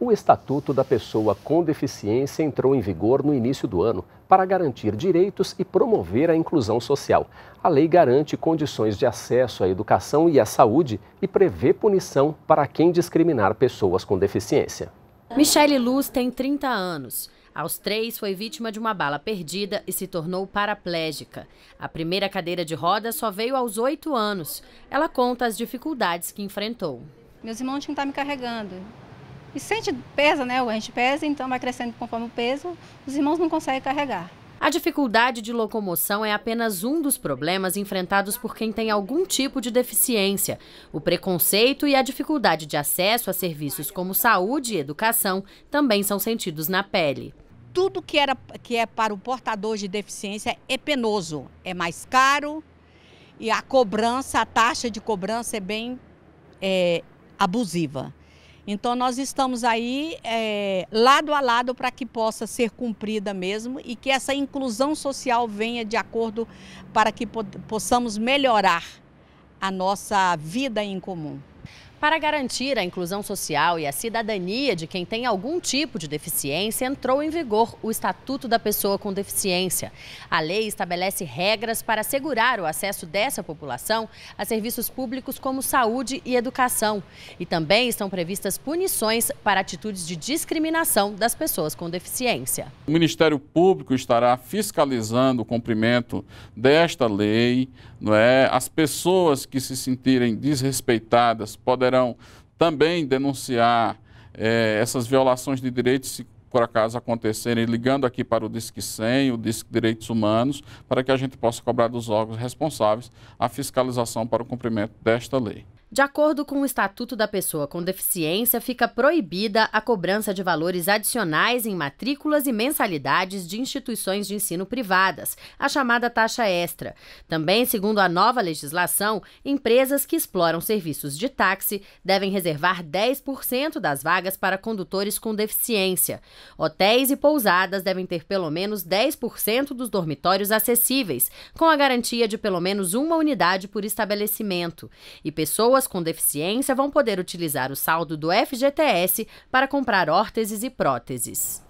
O Estatuto da Pessoa com Deficiência entrou em vigor no início do ano para garantir direitos e promover a inclusão social. A lei garante condições de acesso à educação e à saúde e prevê punição para quem discriminar pessoas com deficiência. Michele Luz tem 30 anos. Aos três, foi vítima de uma bala perdida e se tornou paraplégica. A primeira cadeira de roda só veio aos oito anos. Ela conta as dificuldades que enfrentou. Meus irmãos tinham que estar me carregando. E se pesa, né? A gente pesa, então vai crescendo conforme o peso, os irmãos não conseguem carregar. A dificuldade de locomoção é apenas um dos problemas enfrentados por quem tem algum tipo de deficiência. O preconceito e a dificuldade de acesso a serviços como saúde e educação também são sentidos na pele. Tudo que, era, que é para o portador de deficiência é penoso, é mais caro e a cobrança, a taxa de cobrança é bem é, abusiva. Então, nós estamos aí é, lado a lado para que possa ser cumprida mesmo e que essa inclusão social venha de acordo para que possamos melhorar a nossa vida em comum. Para garantir a inclusão social e a cidadania de quem tem algum tipo de deficiência, entrou em vigor o Estatuto da Pessoa com Deficiência. A lei estabelece regras para assegurar o acesso dessa população a serviços públicos como saúde e educação. E também estão previstas punições para atitudes de discriminação das pessoas com deficiência. O Ministério Público estará fiscalizando o cumprimento desta lei. Não é? As pessoas que se sentirem desrespeitadas poderão poderão também denunciar é, essas violações de direitos, se por acaso acontecerem, ligando aqui para o Disque 100, o Disque Direitos Humanos, para que a gente possa cobrar dos órgãos responsáveis a fiscalização para o cumprimento desta lei. De acordo com o Estatuto da Pessoa com Deficiência, fica proibida a cobrança de valores adicionais em matrículas e mensalidades de instituições de ensino privadas, a chamada taxa extra. Também, segundo a nova legislação, empresas que exploram serviços de táxi devem reservar 10% das vagas para condutores com deficiência. Hotéis e pousadas devem ter pelo menos 10% dos dormitórios acessíveis, com a garantia de pelo menos uma unidade por estabelecimento. E pessoas pessoas com deficiência vão poder utilizar o saldo do FGTS para comprar órteses e próteses.